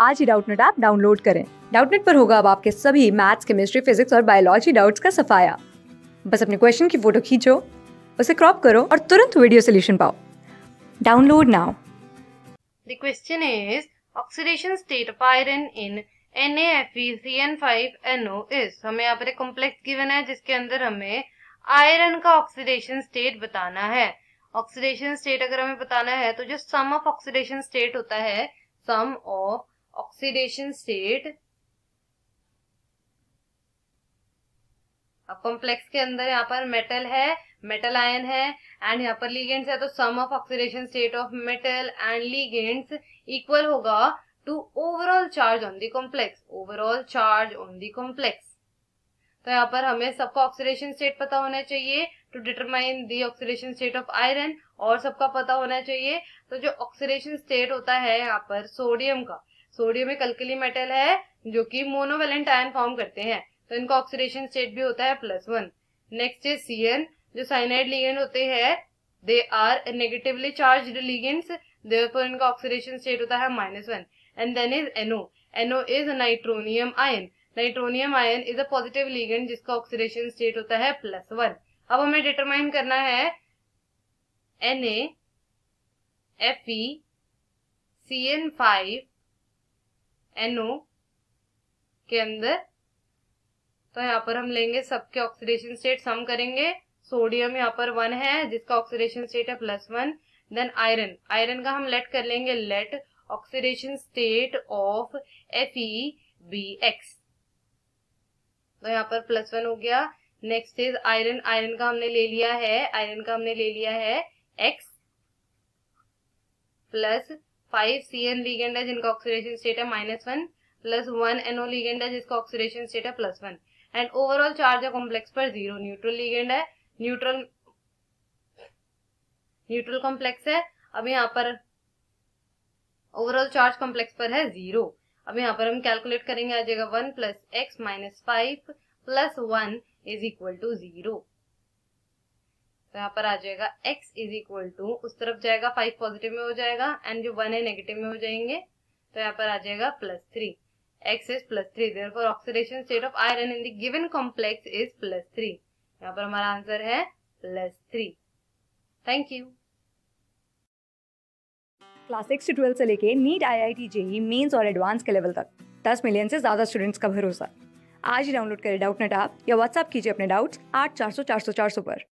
आज ही Doubtnut app download करें डाउटनेट पर होगा अब आपके सभी मैथ्स केमिस्ट्री फिजिक्स और बायोलॉजी डाउट्स का सफाया बस अपने क्वेश्चन की फोटो खींचो उसे क्रॉप करो और तुरंत वीडियो सोल्यूशन पाओ download now the question is oxidation state of iron in NaFeCN5NO is हमें यहाँ पर एक कॉम्प्लेक्स गिवन है जिसके अंदर हमें आयरन का ऑक्सीडेशन स्टेट बताना है ऑक्सीडेशन स्टेट अगर हमें बताना है तो जो सम ऑफ ऑक्सीडेशन स्टेट होता है सम ऑफ ऑक्सीडेशन स्टेट अब कॉम्प्लेक्स के अंदर यहाँ पर मेटल है मेटल आयन है एंड यहाँ पर लीगेंट्स है तो sum of oxidation state of metal and ligands equal होगा to overall charge on the complex overall charge on the complex तो यहाँ पर हमें सबका ऑक्सीडेशन स्टेट पता होना चाहिए to determine the oxidation state of iron और सबका पता होना चाहिए तो जो ऑक्सीडेशन स्टेट होता है यहाँ पर सोडियम का सोडियम एक अल्कली मेटल है जो कि मोनोवेलेंट आयन फॉर्म करते हैं तो इनका ऑक्सीडेशन स्टेट भी होता है प्लस वन नेक्स्ट है सी एन जो साइनाइड लिगेंड होते हैं they are negatively charge ligands therefore इनका ऑक्सीडेशन स्टेट होता है minus one and then is NO NO is nitronium ion nitronium ion is a positive ligand जिसका oxidation state होता है प्लस वन अब हमें डिटरमाइन करना है N A F E C N five NO के अंदर तो यहाँ पर हम लेंगे सबके ऑक्सीडेशन स्टेट सम करेंगे सोडियम यहाँ पर वन है जिसका ऑक्सीडेशन स्टेट है plus one then iron iron का हम लेट कर लेंगे let oxidation state of F E be x तो यहाँ पर प्लस वन हो गया नेक्स्ट इज आयरन आयरन का हमने ले लिया है आयरन का हमने ले लिया है x plus five C N ligand है जिनका ऑक्सीडेशन स्टेट है minus one plus one NO ligand है जिसका ऑक्सीडेशन स्टेट है plus one and overall charge है कॉम्प्लेक्स पर जीरो न्यूट्रल लीगेंड है न्यूट्रल न्यूट्रल कॉम्प्लेक्स है अब यहाँ पर ओवरऑल चार्ज कॉम्प्लेक्स पर है जीरो अब यहाँ पर हम कैलकुलेट करेंगे आ जाएगा one plus x minus five plus one is equal to zero तो यहाँ पर आ जाएगा x इज इक्वल टू उस तरफ जाएगा फाइव पॉजिटिव में हो जाएगा एंड जो वन है नेगेटिव में हो जाएंगे तो यहाँ पर आ जाएगा plus three x is plus three there for oxidation state of iron in the given complex is plus three यहाँ पर हमारा आंसर है plus three thank you class six से ट्वेल्थ से लेके NEET I I T JEE mains और advance के level तक दस मिलियन से ज्यादा स्टूडेंट्स का भरोसा आज ही डाउनलोड करें डाउट नेट आप या व्हाट्सअप कीजिए अपने डाउट्स आठ चार सौ चार सौ चार सौ पर